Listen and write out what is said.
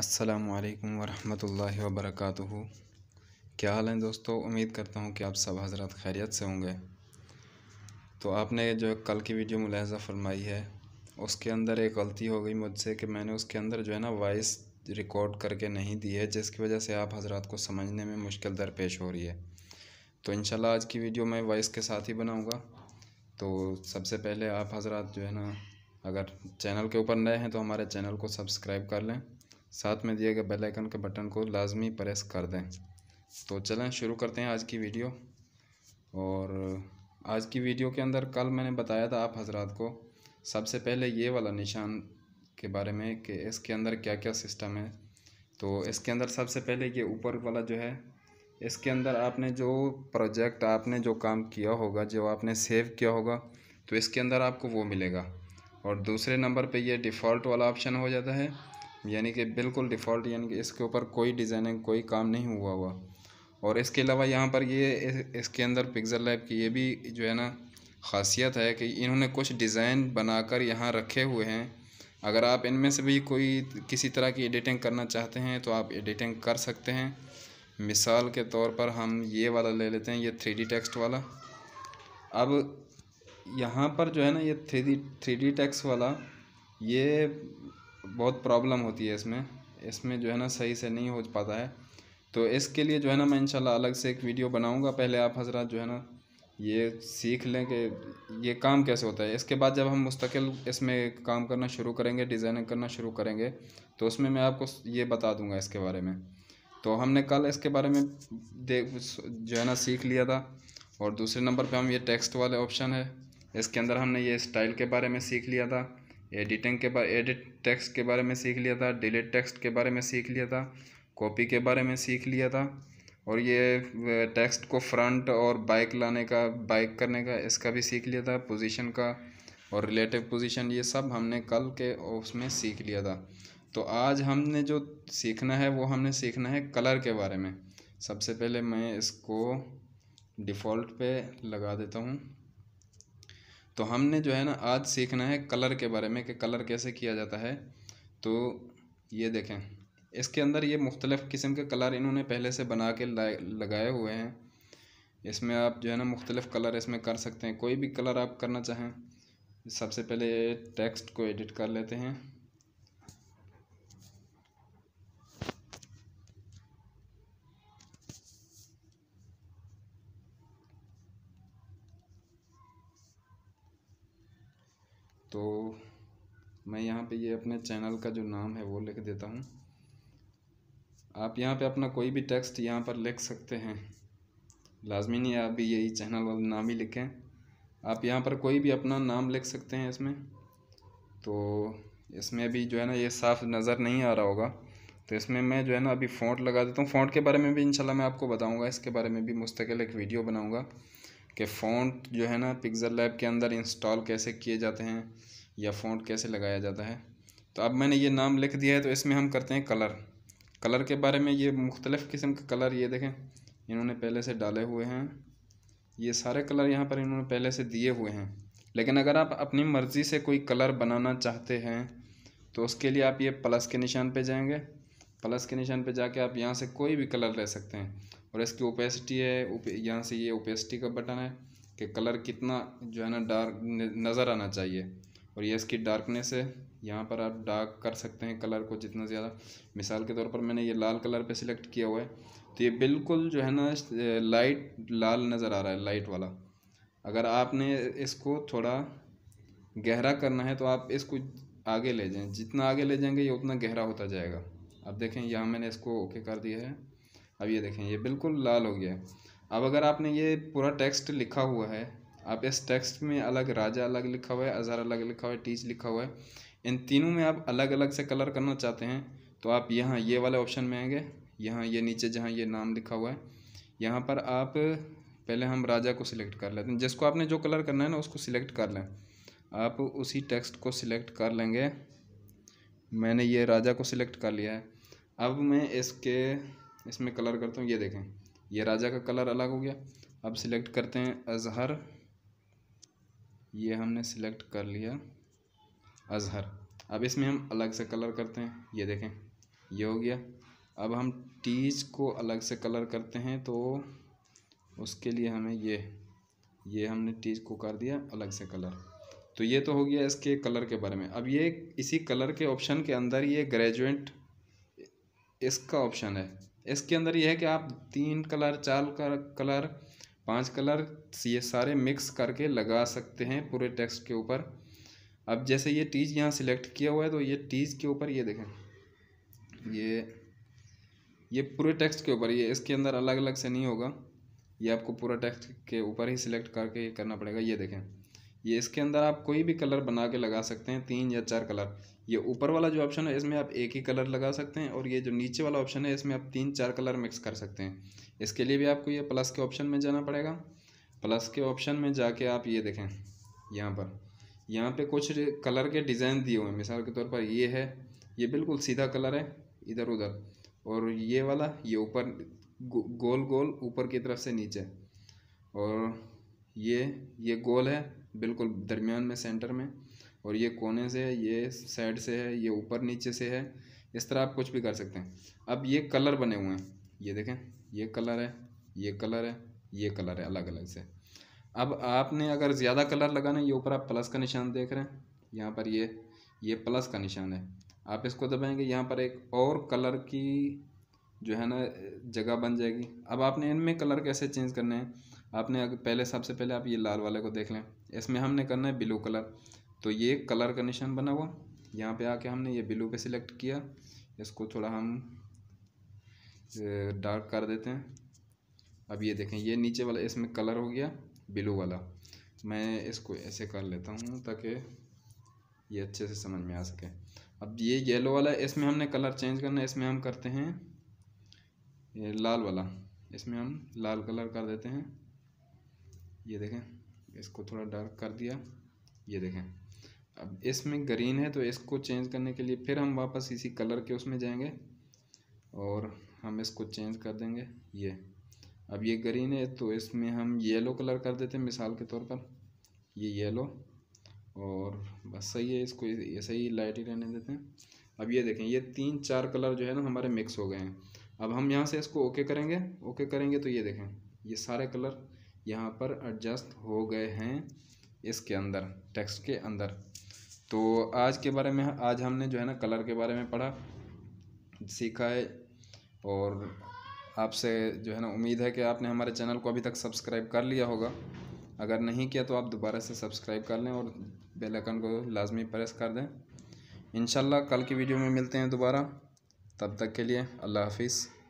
अस्सलाम वालेकुम वरहमतुल्लाहि वबरकातुहू क्या हाल है दोस्तों उम्मीद करता हूँ कि आप सब हजरत खैरियत से होंगे तो आपने जो कल की वीडियो मुलाजा फरमाई है उसके अंदर एक गलती हो गई मुझसे कि मैंने उसके अंदर जो है ना वॉइस रिकॉर्ड करके नहीं दी है जिसकी वजह से आप हजरत को समझने में मुश्किल दरपेश हो रही है तो इन आज की वीडियो मैं वॉइस के साथ ही बनाऊँगा तो सबसे पहले आप हजरात जो है ना अगर चैनल के ऊपर नए हैं तो हमारे चैनल को सब्सक्राइब कर लें साथ में दिए गए बेल आइकन के बटन को लाजमी प्रेस कर दें तो चलें शुरू करते हैं आज की वीडियो और आज की वीडियो के अंदर कल मैंने बताया था आप हजरात को सबसे पहले ये वाला निशान के बारे में कि इसके अंदर क्या क्या सिस्टम है तो इसके अंदर सबसे पहले ये ऊपर वाला जो है इसके अंदर आपने जो प्रोजेक्ट आपने जो काम किया होगा जो आपने सेव किया होगा तो इसके अंदर आपको वो मिलेगा और दूसरे नंबर पे ये डिफ़ॉल्ट वाला ऑप्शन हो जाता है यानी कि बिल्कुल डिफ़ॉल्ट यानी कि इसके ऊपर कोई डिज़ाइनिंग कोई काम नहीं हुआ हुआ और इसके अलावा यहाँ पर ये इस, इसके अंदर पिक्सल लैब की ये भी जो है ना खासियत है कि इन्होंने कुछ डिज़ाइन बनाकर यहाँ रखे हुए हैं अगर आप इनमें से भी कोई किसी तरह की एडिटिंग करना चाहते हैं तो आप एडिटिंग कर सकते हैं मिसाल के तौर पर हम ये वाला ले लेते हैं ये थ्री डी टेक्स्ट वाला अब यहाँ पर जो है ना ये three D three D text वाला ये बहुत प्रॉब्लम होती है इसमें इसमें जो है ना सही से नहीं हो पाता है तो इसके लिए जो है ना मैं इंशाल्लाह अलग से एक वीडियो बनाऊंगा पहले आप हजरत जो है ना ये सीख लें कि ये काम कैसे होता है इसके बाद जब हम मुस्तकिल इसमें काम करना शुरू करेंगे डिज़ाइनिंग करना शुरू करेंगे तो उसमें मैं आपको ये बता दूँगा इसके बारे में तो हमने कल इसके बारे में देख जो है ना सीख लिया था और दूसरे नंबर पर हम ये टेक्स्ट वाले ऑप्शन है इसके अंदर हमने ये स्टाइल के बारे में सीख लिया था एडिटिंग के बारे एडिट टेक्स्ट के बारे में सीख लिया था डिलीट टेक्स्ट के बारे में सीख लिया था कॉपी के बारे में सीख लिया था और ये टेक्स्ट को फ्रंट और बाइक लाने का बाइक करने का इसका भी सीख लिया था पोजीशन का और रिलेटिव पोजीशन ये सब हमने कल के उसमें सीख लिया था तो आज हमने जो सीखना है वो हमने सीखना है कलर के बारे में सबसे पहले मैं इसको डिफ़ॉल्ट पे लगा देता हूँ तो हमने जो है ना आज सीखना है कलर के बारे में कि कलर कैसे किया जाता है तो ये देखें इसके अंदर ये मुख्तलिफ़ किस्म के कलर इन्होंने पहले से बना के लगाए हुए हैं इसमें आप जो है ना मुख्तलिफ़ कलर इसमें कर सकते हैं कोई भी कलर आप करना चाहें सबसे पहले टेक्स्ट को एडिट कर लेते हैं तो मैं यहाँ पे ये अपने चैनल का जो नाम है वो लिख देता हूँ आप यहाँ पे अपना कोई भी टेक्स्ट यहाँ पर लिख सकते हैं लाजमी नहीं आप भी यही चैनल वाला नाम ही लिखें आप यहाँ पर कोई भी अपना नाम लिख सकते हैं इसमें तो इसमें अभी जो है ना ये साफ नज़र नहीं आ रहा होगा तो इसमें मैं जो है ना अभी फ़ॉन्ट लगा देता हूँ फ़ॉन्ट के बारे में भी इंशाल्लाह मैं आपको बताऊँगा इसके बारे में भी मुस्तकिल एक वीडियो बनाऊँगा कि फ़ॉन्ट जो है ना पिक्सल लैब के अंदर इंस्टॉल कैसे किए जाते हैं या फ़ॉन्ट कैसे लगाया जाता है तो अब मैंने ये नाम लिख दिया है तो इसमें हम करते हैं कलर कलर के बारे में ये मुख्तलिफ़ किस्म के कलर ये देखें इन्होंने पहले से डाले हुए हैं ये सारे कलर यहाँ पर इन्होंने पहले से दिए हुए हैं लेकिन अगर आप अपनी मर्ज़ी से कोई कलर बनाना चाहते हैं तो उसके लिए आप ये प्लस के निशान पे जाएंगे प्लस के निशान पे जाके आप यहाँ से कोई भी कलर ले सकते हैं और इसकी ओपेसिटी है यहाँ से ये ओपेसिटी का बटन है कि कलर कितना जो है ना डार्क नज़र आना चाहिए और ये इसकी डार्कनेस है यहाँ पर आप डार्क कर सकते हैं कलर को जितना ज़्यादा मिसाल के तौर पर मैंने ये लाल कलर पे सिलेक्ट किया हुआ है तो ये बिल्कुल जो है ना लाइट लाल नज़र आ रहा है लाइट वाला अगर आपने इसको थोड़ा गहरा करना है तो आप इसको आगे ले जाएं जितना आगे ले जाएंगे ये उतना गहरा होता जाएगा अब देखें यहाँ मैंने इसको ओके कर दिया है अब ये देखें ये बिल्कुल लाल हो गया अब अगर आपने ये पूरा टेक्स्ट लिखा हुआ है आप इस टेक्स्ट में अलग राजा अलग लिखा हुआ है अजहर अलग लिखा हुआ है टीच लिखा हुआ है इन तीनों में आप अलग अलग से कलर करना चाहते हैं तो आप यहाँ ये वाले ऑप्शन में आएंगे यहाँ ये नीचे जहाँ ये नाम लिखा हुआ है यहाँ पर आप पहले हम राजा को सिलेक्ट कर लेते हैं जिसको आपने जो कलर करना है ना उसको सिलेक्ट कर लें आप उसी टेक्स्ट को सिलेक्ट कर लेंगे मैंने ये राजा को सिलेक्ट कर लिया है अब मैं इसके इसमें कलर करता हूँ ये देखें ये राजा का कलर अलग हो गया अब सिलेक्ट करते हैं अजहर ये हमने सिलेक्ट कर लिया अजहर अब इसमें हम अलग से कलर करते हैं ये देखें ये हो गया अब हम टीज को अलग से कलर करते हैं तो उसके लिए हमें ये ये हमने टीज को कर दिया अलग से कलर तो ये तो हो गया इसके कलर के बारे में अब ये इसी कलर के ऑप्शन के अंदर ये ग्रेजुएट इसका ऑप्शन है इसके अंदर ये है कि आप तीन कलर चार कलर कलर पाँच कलर ये सारे मिक्स करके लगा सकते हैं पूरे टेक्स्ट के ऊपर अब जैसे ये टीज यहाँ सिलेक्ट किया हुआ है तो ये टीज के ऊपर ये देखें ये ये पूरे टेक्स्ट के ऊपर ये इसके अंदर अलग अलग से नहीं होगा ये आपको पूरा टेक्स्ट के ऊपर ही सिलेक्ट करके करना पड़ेगा ये देखें ये इसके अंदर आप कोई भी कलर बना के लगा सकते हैं तीन या चार कलर ये ऊपर वाला जो ऑप्शन है इसमें आप एक ही कलर लगा सकते हैं और ये जो नीचे वाला ऑप्शन है इसमें आप तीन चार कलर मिक्स कर सकते हैं इसके लिए भी आपको ये प्लस के ऑप्शन में जाना पड़ेगा प्लस के ऑप्शन में जाके आप ये देखें यहाँ पर यहाँ पे कुछ कलर के डिज़ाइन दिए हुए हैं मिसाल के तौर पर ये है ये बिल्कुल सीधा कलर है इधर उधर और ये वाला ये ऊपर गोल गोल ऊपर की तरफ से नीचे और ये ये गोल है बिल्कुल दरमियान में सेंटर में और ये कोने से है ये साइड से है ये ऊपर नीचे से है इस तरह आप कुछ भी कर सकते हैं अब ये कलर बने हुए हैं ये देखें ये कलर है ये कलर है ये कलर है अलग अलग से अब आपने अगर ज़्यादा कलर लगाना ये ऊपर आप प्लस का निशान देख रहे हैं यहाँ पर ये ये प्लस का निशान है आप इसको दबाएंगे यहाँ पर एक और कलर की जो है ना जगह बन जाएगी अब आपने इनमें कलर कैसे चेंज करने हैं आपने अगर पहले सबसे पहले आप ये लाल वाले को देख लें इसमें हमने करना है ब्लू कलर तो ये कलर का निशान बना हुआ यहाँ पे आके हमने ये ब्लू पे सिलेक्ट किया इसको थोड़ा हम डार्क कर देते हैं अब ये देखें ये नीचे वाला इसमें कलर हो गया ब्लू वाला मैं इसको ऐसे कर लेता हूँ ताकि ये अच्छे से समझ में आ सके अब ये येलो वाला इसमें हमने कलर चेंज करना है इसमें हम करते हैं ये लाल वाला इसमें हम लाल कलर कर देते हैं ये देखें इसको थोड़ा डार्क कर दिया ये देखें अब इसमें ग्रीन है तो इसको चेंज करने के लिए फिर हम वापस इसी कलर के उसमें जाएंगे और हम इसको चेंज कर देंगे ये अब ये ग्रीन है तो इसमें हम येलो कलर कर देते हैं मिसाल के तौर पर ये येलो और बस सही है इसको ऐसे ही लाइट ही रहने देते हैं अब ये देखें ये तीन चार कलर जो है ना हमारे मिक्स हो गए हैं अब हम यहाँ से इसको ओके करेंगे ओके करेंगे तो ये देखें ये सारे कलर यहाँ पर एडजस्ट हो गए हैं इसके अंदर टेक्स्ट के अंदर तो आज के बारे में आज हमने जो है ना कलर के बारे में पढ़ा सीखा है और आपसे जो है ना उम्मीद है कि आपने हमारे चैनल को अभी तक सब्सक्राइब कर लिया होगा अगर नहीं किया तो आप दोबारा से सब्सक्राइब कर लें और बेल आइकन को लाजमी प्रेस कर दें इनशाला कल की वीडियो में मिलते हैं दोबारा तब तक के लिए अल्लाह हाफिज़